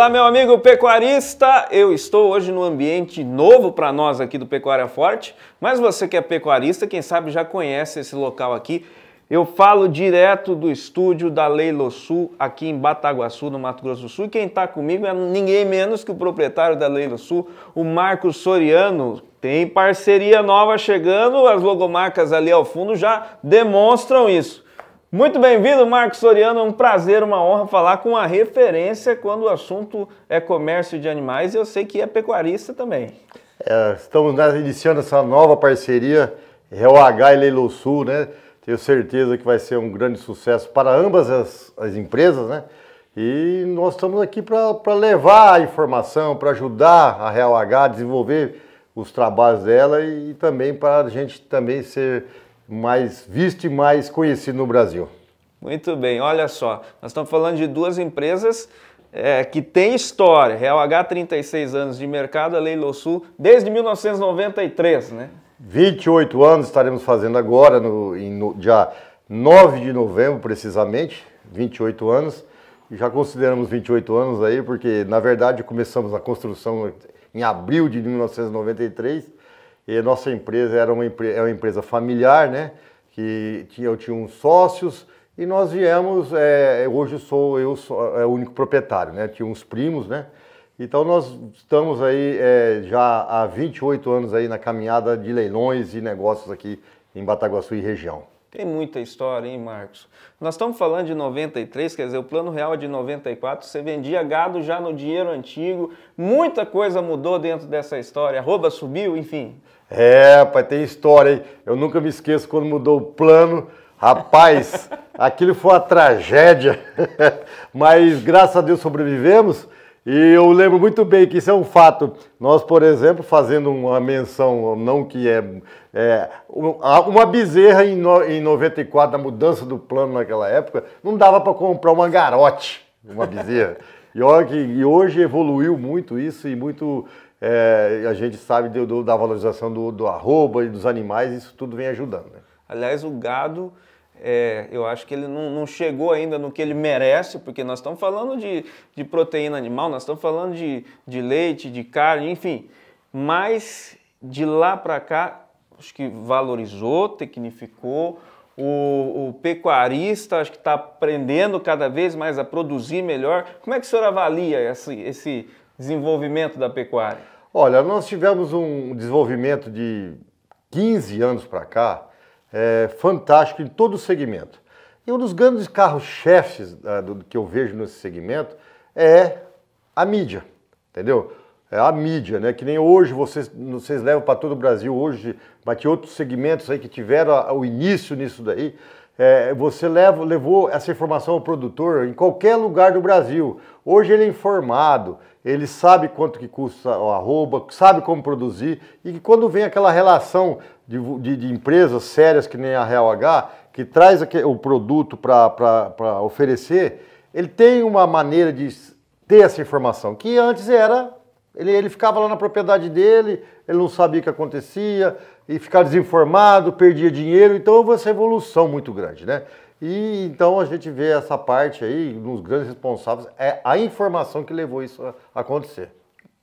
Olá, meu amigo pecuarista! Eu estou hoje no ambiente novo para nós aqui do Pecuária Forte, mas você que é pecuarista, quem sabe já conhece esse local aqui. Eu falo direto do estúdio da Leilo Sul, aqui em Bataguaçu, no Mato Grosso do Sul. E quem está comigo é ninguém menos que o proprietário da Leilo Sul, o Marcos Soriano. Tem parceria nova chegando, as logomarcas ali ao fundo já demonstram isso. Muito bem-vindo, Marcos Soriano. É um prazer, uma honra falar com a referência quando o assunto é comércio de animais e eu sei que é pecuarista também. É, estamos iniciando essa nova parceria, H e Leilo Sul, né? Tenho certeza que vai ser um grande sucesso para ambas as, as empresas, né? E nós estamos aqui para levar a informação, para ajudar a RealH a desenvolver os trabalhos dela e, e também para a gente também ser mais visto e mais conhecido no Brasil. Muito bem, olha só, nós estamos falando de duas empresas é, que têm história. Real H, 36 anos de mercado, a Leilo Sul, desde 1993, né? 28 anos estaremos fazendo agora, no, em, no, dia 9 de novembro, precisamente, 28 anos. Já consideramos 28 anos aí, porque, na verdade, começamos a construção em abril de 1993 e nossa empresa era uma, é uma empresa familiar, né? Que tinha, eu tinha uns sócios e nós viemos. É, hoje sou eu sou, é o único proprietário, né? Tinha uns primos, né? Então nós estamos aí é, já há 28 anos aí na caminhada de leilões e negócios aqui em Bataguaçu e região. Tem muita história, hein, Marcos? Nós estamos falando de 93, quer dizer, o Plano Real é de 94, você vendia gado já no dinheiro antigo, muita coisa mudou dentro dessa história, Arroba subiu, enfim. É, pai, tem história, hein? Eu nunca me esqueço quando mudou o plano. Rapaz, aquilo foi uma tragédia. Mas graças a Deus sobrevivemos. E eu lembro muito bem que isso é um fato. Nós, por exemplo, fazendo uma menção, não que é. é uma bezerra em, no, em 94, a mudança do plano naquela época, não dava para comprar uma garote, uma bezerra. e, olha que, e hoje evoluiu muito isso e muito é, a gente sabe do, do, da valorização do, do arroba e dos animais, isso tudo vem ajudando. Né? Aliás, o gado, é, eu acho que ele não, não, chegou ainda no que ele merece, porque nós estamos falando de, de proteína animal, nós estamos falando de, de leite, de carne, enfim. Mas de lá para cá, acho que valorizou, tecnificou. O, o pecuarista, acho que está aprendendo cada vez mais a produzir melhor. Como é que o senhor avalia esse, esse desenvolvimento da pecuária? Olha, nós tivemos um desenvolvimento de 15 anos para cá, é, fantástico em todo o segmento. E um dos grandes carros-chefes é, do que eu vejo nesse segmento é a mídia, entendeu? É a mídia, né? Que nem hoje vocês, vocês levam para todo o Brasil hoje, mas que outros segmentos aí que tiveram o início nisso daí. É, você leva, levou essa informação ao produtor em qualquer lugar do Brasil. Hoje ele é informado, ele sabe quanto que custa o arroba, sabe como produzir e quando vem aquela relação de, de, de empresas sérias que nem a Real H, que traz o produto para oferecer, ele tem uma maneira de ter essa informação, que antes era ele, ele ficava lá na propriedade dele, ele não sabia o que acontecia, e ficava desinformado, perdia dinheiro, então houve essa evolução muito grande, né? E então a gente vê essa parte aí, nos grandes responsáveis, é a informação que levou isso a acontecer.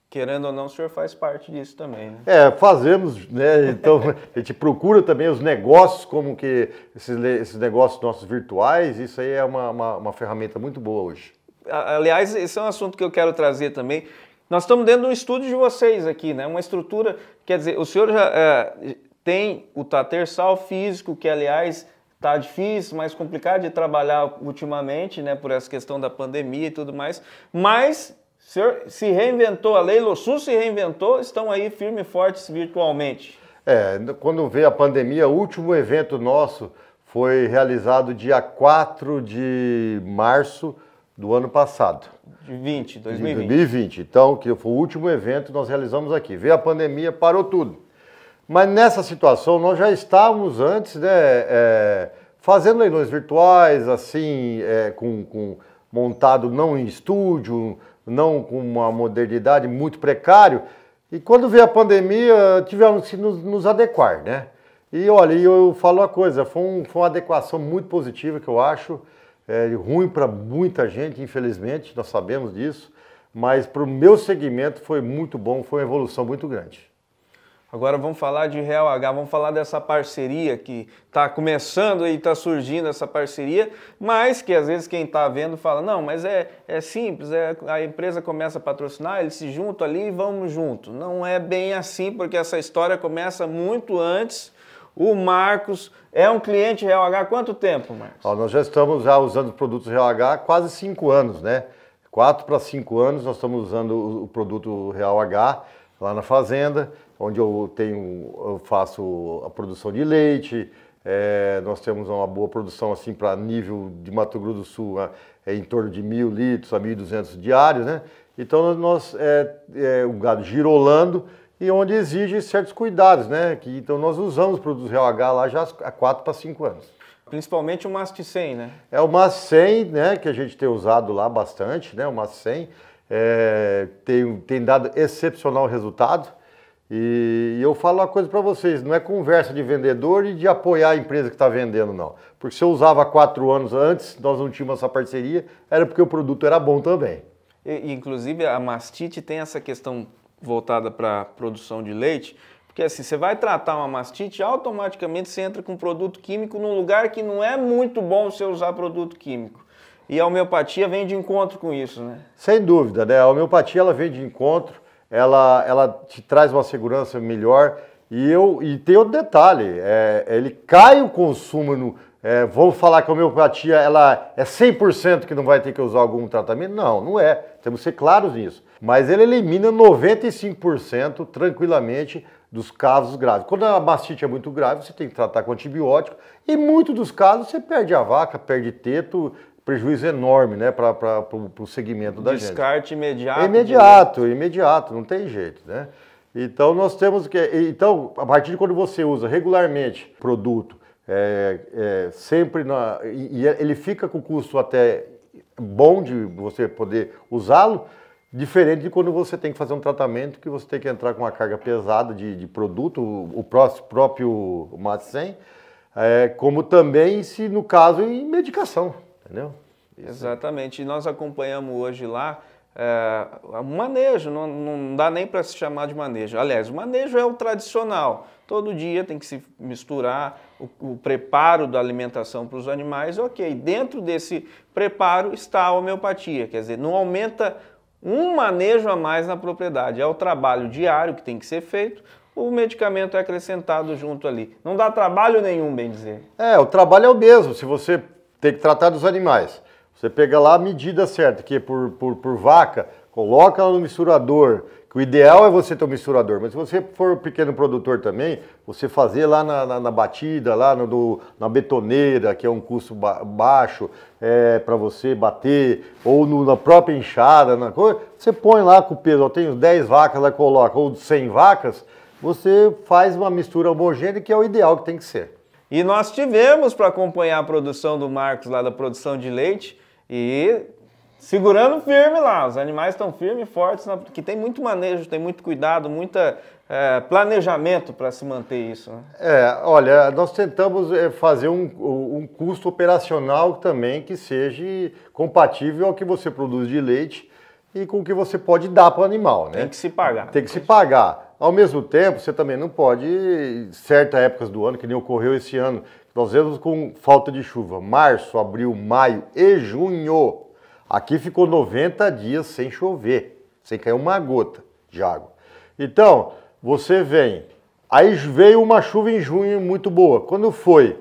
Querendo ou não, o senhor faz parte disso também, né? É, fazemos, né? Então, a gente procura também os negócios, como que esses, esses negócios nossos virtuais, isso aí é uma, uma, uma ferramenta muito boa hoje. Aliás, esse é um assunto que eu quero trazer também. Nós estamos dentro de um estúdio de vocês aqui, né? Uma estrutura, quer dizer, o senhor já é, tem o tatersal físico, que aliás tá difícil, mais complicado de trabalhar ultimamente, né, por essa questão da pandemia e tudo mais. Mas o senhor se reinventou, a Lei Sul se reinventou, estão aí firmes, e fortes virtualmente. É, quando veio a pandemia, o último evento nosso foi realizado dia 4 de março do ano passado. 20, 2020. 2020. Então, que foi o último evento que nós realizamos aqui. Veio a pandemia, parou tudo. Mas nessa situação, nós já estávamos antes né, é, fazendo leilões virtuais, assim, é, com, com, montado não em estúdio, não com uma modernidade muito precário. E quando veio a pandemia, tivemos que nos, nos adequar, né? E olha, eu falo uma coisa, foi, um, foi uma adequação muito positiva que eu acho é ruim para muita gente, infelizmente, nós sabemos disso, mas para o meu segmento foi muito bom, foi uma evolução muito grande. Agora vamos falar de Real H, vamos falar dessa parceria que está começando e está surgindo essa parceria, mas que às vezes quem está vendo fala, não, mas é, é simples, é, a empresa começa a patrocinar, eles se juntam ali e vamos junto. Não é bem assim, porque essa história começa muito antes o Marcos é um cliente Real H há quanto tempo, Marcos? Ó, nós já estamos já usando produtos Real H há quase cinco anos, né? Quatro para cinco anos nós estamos usando o produto Real H lá na fazenda, onde eu tenho, eu faço a produção de leite. É, nós temos uma boa produção assim para nível de Mato Grosso do Sul, né? é em torno de mil litros a 1.200 diários, né? Então nós é, é, o gado girolando e onde exige certos cuidados, né? Que, então nós usamos produtos Real H lá já há 4 para 5 anos. Principalmente o MAST 100, né? É o MAST 100, né, que a gente tem usado lá bastante, né, o MAST 100. É, tem, tem dado excepcional resultado. E, e eu falo uma coisa para vocês, não é conversa de vendedor e de apoiar a empresa que está vendendo, não. Porque se eu usava quatro anos antes, nós não tínhamos essa parceria, era porque o produto era bom também. E, inclusive, a mastite tem essa questão voltada para produção de leite, porque assim, você vai tratar uma mastite, automaticamente você entra com produto químico num lugar que não é muito bom você usar produto químico. E a homeopatia vem de encontro com isso, né? Sem dúvida, né? A homeopatia ela vem de encontro, ela, ela te traz uma segurança melhor. E, eu, e tem outro detalhe, é, ele cai o consumo no, é, vou falar que a homeopatia ela é 100% que não vai ter que usar algum tratamento? Não, não é. Temos que ser claros nisso mas ele elimina 95% tranquilamente dos casos graves. Quando a mastite é muito grave, você tem que tratar com antibiótico e muito dos casos você perde a vaca, perde teto, prejuízo enorme né, para o segmento da Descarte gente. Descarte imediato. É imediato, de... imediato, não tem jeito. Né? Então nós temos que. Então, a partir de quando você usa regularmente produto, é, é, sempre na, e, e ele fica com custo até bom de você poder usá-lo, Diferente de quando você tem que fazer um tratamento que você tem que entrar com uma carga pesada de, de produto, o, o próprio Matsen, é, como também, se no caso, em medicação, entendeu? Isso. Exatamente. E nós acompanhamos hoje lá é, manejo, não, não dá nem para se chamar de manejo. Aliás, o manejo é o tradicional. Todo dia tem que se misturar o, o preparo da alimentação para os animais, ok. Dentro desse preparo está a homeopatia, quer dizer, não aumenta um manejo a mais na propriedade. É o trabalho diário que tem que ser feito, o medicamento é acrescentado junto ali. Não dá trabalho nenhum, bem dizer. É, o trabalho é o mesmo. Se você tem que tratar dos animais, você pega lá a medida certa, que é por, por, por vaca, coloca no misturador, o ideal é você ter um misturador, mas se você for um pequeno produtor também, você fazer lá na, na, na batida, lá no, do, na betoneira, que é um custo ba baixo é, para você bater, ou no, na própria enxada, na coisa, você põe lá com o peso, eu tem 10 vacas, lá coloca, ou 100 vacas, você faz uma mistura homogênea que é o ideal que tem que ser. E nós tivemos para acompanhar a produção do Marcos lá da produção de leite e segurando firme lá. Os animais estão firmes e fortes, né, que tem muito manejo, tem muito cuidado, muito é, planejamento para se manter isso. Né? É, olha, nós tentamos eh, fazer um, um, custo operacional também que seja compatível ao que você produz de leite e com o que você pode dar para o animal. Né? Tem que se pagar. Né? Tem que se pagar. Ao mesmo tempo, você também não pode, certas épocas do ano, que nem ocorreu esse ano, nós vemos com falta de chuva, março, abril, maio e junho Aqui ficou 90 dias sem chover, sem cair uma gota de água. Então, você vem. Aí veio uma chuva em junho muito boa. Quando foi?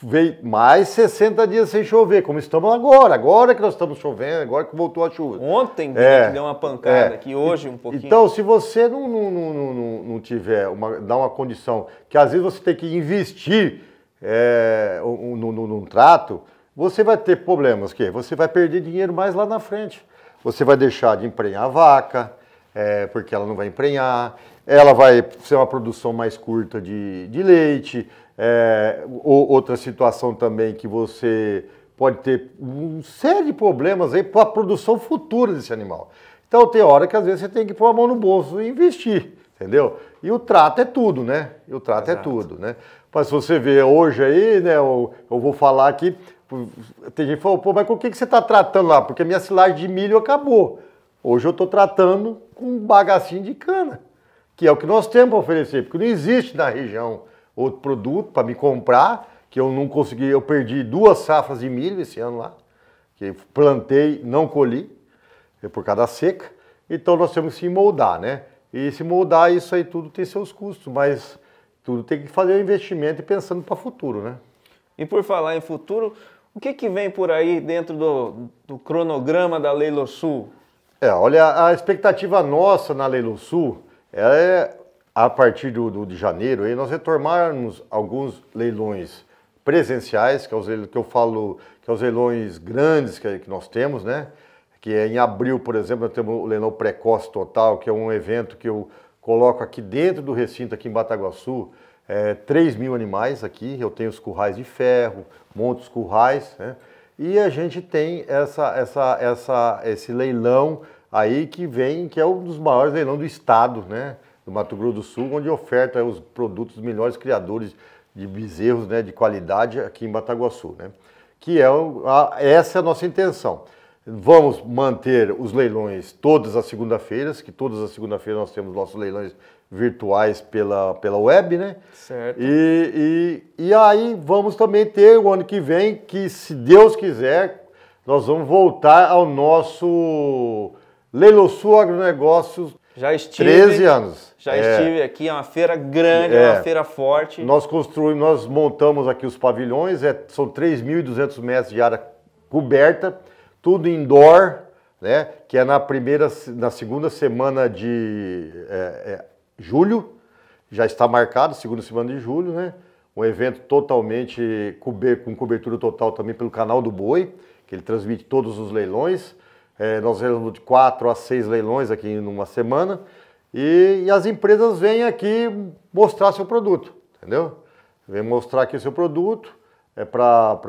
Veio mais 60 dias sem chover, como estamos agora. Agora que nós estamos chovendo, agora que voltou a chuva. Ontem é, deu uma pancada, é. hoje um pouquinho. Então, se você não, não, não, não, não tiver, uma, dá uma condição, que às vezes você tem que investir é, num, num, num trato, você vai ter problemas que você vai perder dinheiro mais lá na frente. Você vai deixar de emprenhar a vaca, é, porque ela não vai emprenhar, ela vai ser uma produção mais curta de, de leite, é, ou, outra situação também que você pode ter uma série de problemas aí para a produção futura desse animal. Então tem hora que às vezes você tem que pôr a mão no bolso e investir, entendeu? E o trato é tudo, né? E o trato é Exato. é tudo, né? Mas se você vê hoje aí, né, eu, eu vou falar que tem gente que falou, pô, mas com o que, que você está tratando lá? Porque minha silagem de milho acabou. Hoje eu estou tratando com um bagacinho de cana, que é o que nós temos para oferecer, porque não existe na região outro produto para me comprar, que eu não consegui, eu perdi duas safras de milho esse ano lá, que plantei, não colhi, é por causa da seca. Então nós temos que se moldar, né? E se moldar, isso aí tudo tem seus custos, mas tudo tem que fazer o investimento e pensando para o futuro, né? E por falar em futuro, o que, que vem por aí dentro do, do cronograma da Sul? É, olha, a expectativa nossa na sul é, a partir do, do de janeiro, aí nós retomarmos alguns leilões presenciais, que é os que eu falo, que é os leilões grandes que, que nós temos, né? Que é em abril, por exemplo, nós temos o leilão precoce total, que é um evento que eu coloco aqui dentro do recinto aqui em Bataguaçu, é, 3 mil animais aqui, eu tenho os currais de ferro, montos currais, né? e a gente tem essa, essa, essa, esse leilão aí que vem, que é um dos maiores leilões do estado, né? do Mato Grosso do Sul, onde oferta os produtos dos melhores criadores de bezerros né? de qualidade aqui em Bataguaçu. Né? Que é a, essa é a nossa intenção. Vamos manter os leilões todas as segunda-feiras, que todas as segunda-feiras nós temos nossos leilões virtuais pela, pela web, né? Certo. E, e, e aí vamos também ter o ano que vem, que se Deus quiser, nós vamos voltar ao nosso Leilo Sul Agronegócios. Já estive. 13 anos. Já é. estive aqui, é uma feira grande, é. uma é. feira forte. Nós construímos, nós montamos aqui os pavilhões, é, são 3.200 metros de área coberta tudo indoor, né? Que é na primeira, na segunda semana de é, é, julho, já está marcado, segunda semana de julho, né? Um evento totalmente cober, com cobertura total também pelo canal do Boi, que ele transmite todos os leilões. É, nós vemos de quatro a seis leilões aqui em uma semana. E, e, as empresas vêm aqui mostrar seu produto, entendeu? Vêm mostrar aqui o seu produto é, para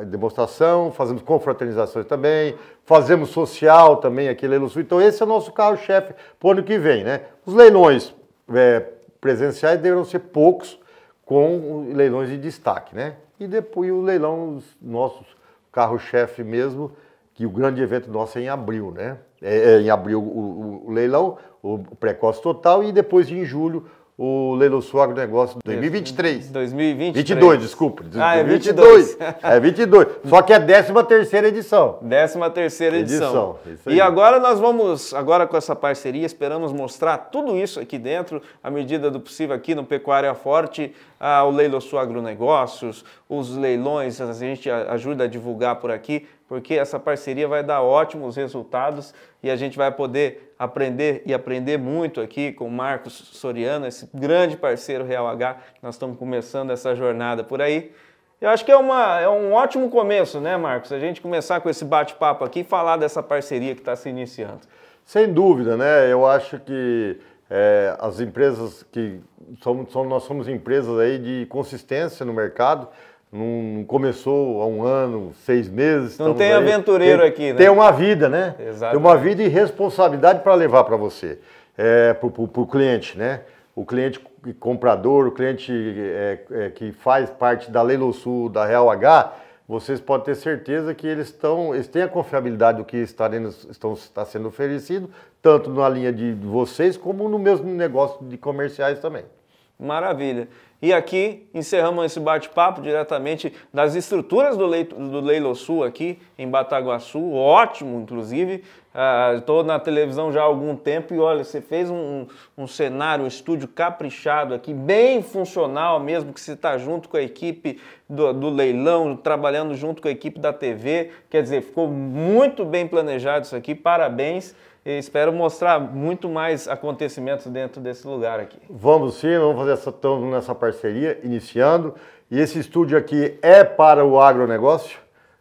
é, demonstração, fazemos confraternizações também, fazemos social também aqui em Leilão Sul. Então esse é o nosso carro-chefe para o ano que vem. Né? Os leilões é, presenciais deverão ser poucos, com leilões de destaque. Né? E depois o leilão, os nossos carro-chefe mesmo, que o grande evento nosso é em abril, né? É, é em abril o, o, o leilão, o precoce total, e depois em julho o Leilo do Negócio 2023. 2023. 22, desculpe. Ah, é 22. 22. é 22. Só que é 13ª edição. 13ª edição. edição e agora nós vamos, agora com essa parceria, esperamos mostrar tudo isso aqui dentro, à medida do possível aqui no Pecuária Forte, ah, o Leilosu Agronegócios, os leilões, a gente ajuda a divulgar por aqui, porque essa parceria vai dar ótimos resultados e a gente vai poder aprender e aprender muito aqui com o Marcos Soriano, esse grande parceiro Real H, nós estamos começando essa jornada por aí. Eu acho que é, uma, é um ótimo começo, né, Marcos? A gente começar com esse bate-papo aqui e falar dessa parceria que está se iniciando. Sem dúvida, né? Eu acho que é, as empresas que somos, somos, nós somos empresas aí de consistência no mercado. Não começou há um ano, seis meses. Não tem aventureiro tem, aqui, né? Tem uma vida, né? Exato. Tem uma vida e responsabilidade para levar para você, é, para o cliente, né? O cliente comprador, o cliente é, é que faz parte da Leilo Sul, da Real H, vocês podem ter certeza que eles, estão, eles têm a confiabilidade do que está, estão, está sendo oferecido, tanto na linha de vocês como no mesmo negócio de comerciais também. Maravilha. E aqui encerramos esse bate-papo diretamente das estruturas do, Leito, do Leilo Sul aqui em Bataguaçu, ótimo inclusive, Estou ah, na televisão já há algum tempo e olha, você fez um, um cenário, um estúdio caprichado aqui, bem funcional mesmo, que você está junto com a equipe do, do, leilão, trabalhando junto com a equipe da TV. Quer dizer, ficou muito bem planejado isso aqui, parabéns. E espero mostrar muito mais acontecimentos dentro desse lugar aqui. Vamos sim, vamos fazer essa, estamos nessa parceria, iniciando. E esse estúdio aqui é para o agronegócio,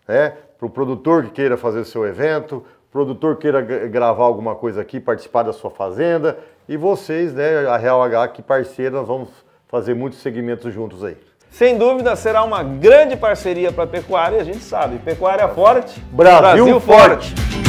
né? para o produtor que queira fazer seu evento, produtor queira gravar alguma coisa aqui, participar da sua fazenda. E vocês, né, a Real H, que parceira, nós vamos fazer muitos segmentos juntos aí. Sem dúvida, será uma grande parceria para a pecuária, a gente sabe. Pecuária forte, Brasil, Brasil forte. forte.